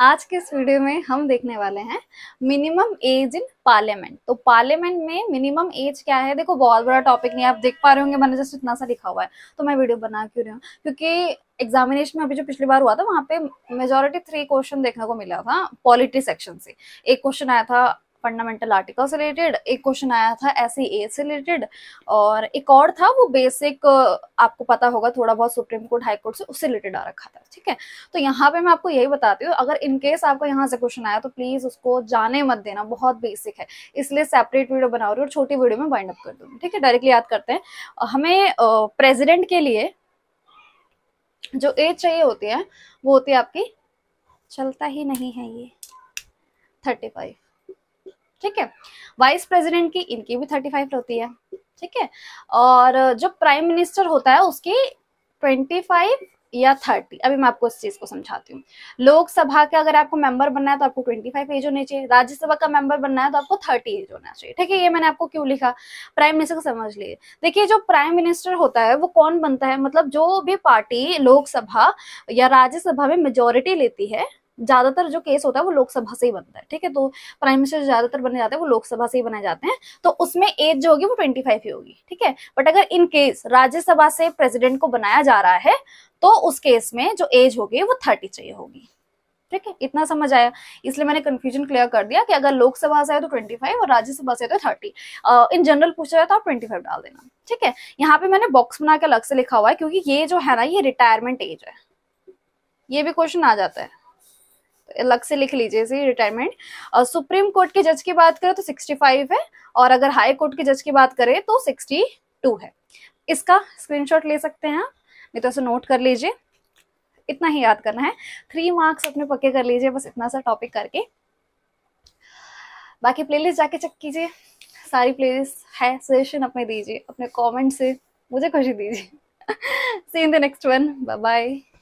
आज के इस वीडियो में हम देखने वाले हैं मिनिमम एज इन पार्लियामेंट तो पार्लियामेंट में मिनिमम एज क्या है देखो बहुत बड़ा टॉपिक नहीं आप देख पा रहे होंगे मैंने जस्ट इतना सा लिखा हुआ है तो मैं वीडियो बना क्यों रही हूँ क्योंकि एग्जामिनेशन में अभी जो पिछली बार हुआ था वहां पे मेजोरिटी थ्री क्वेश्चन देखने को मिला था पॉलिटी सेक्शन से एक क्वेश्चन आया था फंडामेंटल आर्टिकल से रिलेटेड एक क्वेश्चन आया था एस ए से रिलेटेड और एक और था वो बेसिक uh, आपको पता होगा थोड़ा बहुत सुप्रीम कोर्ट हाई कोर्ट से उससे रिलेटेड आ रखा था ठीक है तो यहाँ पे मैं आपको यही बताती हूँ अगर इनकेस आपको यहाँ से क्वेश्चन आया तो प्लीज उसको जाने मत देना बहुत बेसिक है इसलिए सेपरेट वीडियो बना रही हूँ और छोटी वीडियो में वाइंड अप कर दूंगी ठीक है डायरेक्टली याद करते हैं हमें प्रेजिडेंट uh, के लिए जो एज चाहिए होती है वो होती है आपकी चलता ही नहीं है ये थर्टी फाइव ठीक है वाइस प्रेसिडेंट की इनकी भी थर्टी फाइव होती है ठीक है और जो प्राइम मिनिस्टर होता है उसकी ट्वेंटी फाइव या थर्टी अभी मैं आपको इस चीज को समझाती हूँ लोकसभा का अगर आपको मेंबर बनना है तो आपको ट्वेंटी फाइव एज होनी चाहिए राज्यसभा का मेंबर बनना है तो आपको थर्टी एज होना चाहिए ठीक है ये मैंने आपको क्यों लिखा प्राइम मिनिस्टर को समझ लिए देखिए जो प्राइम मिनिस्टर होता है वो कौन बनता है मतलब जो भी पार्टी लोकसभा या राज्यसभा में मेजोरिटी लेती है ज्यादातर जो केस होता है वो लोकसभा से ही बनता है ठीक है तो प्राइम मिनिस्टर ज्यादातर बने जाते हैं वो लोकसभा से ही बनाए जाते हैं तो उसमें एज जो होगी वो ट्वेंटी फाइव ही होगी ठीक है बट अगर इन केस राज्यसभा से प्रेसिडेंट को बनाया जा रहा है तो उस केस में जो एज होगी वो थर्टी चाहिए होगी ठीक है इतना समझ आया इसलिए मैंने कंफ्यूजन क्लियर कर दिया कि अगर लोकसभा से है तो ट्वेंटी फाइव और राज्यसभा से है तो थर्टी इन जनरल पूछा जाए तो आप ट्वेंटी फाइव डाल देना ठीक है यहाँ पे मैंने बॉक्स बना के अलग से लिखा हुआ है क्योंकि ये जो है ना ये रिटायरमेंट एज है ये भी क्वेश्चन आ जाता है अलग से लिख लीजिए इसे रिटायरमेंट सुप्रीम कोर्ट के जज की बात करें तो 65 है और अगर हाई कोर्ट के जज की बात करें तो 62 है इसका स्क्रीनशॉट ले सकते हैं आप नहीं तो ऐसे नोट कर लीजिए इतना ही याद करना है थ्री मार्क्स अपने पक्के कर लीजिए बस इतना सा टॉपिक करके बाकी प्ले जाके चेक कीजिए सारी प्ले है सजेशन अपने दीजिए अपने कॉमेंट से मुझे खुशी दीजिए see in the next one bye bye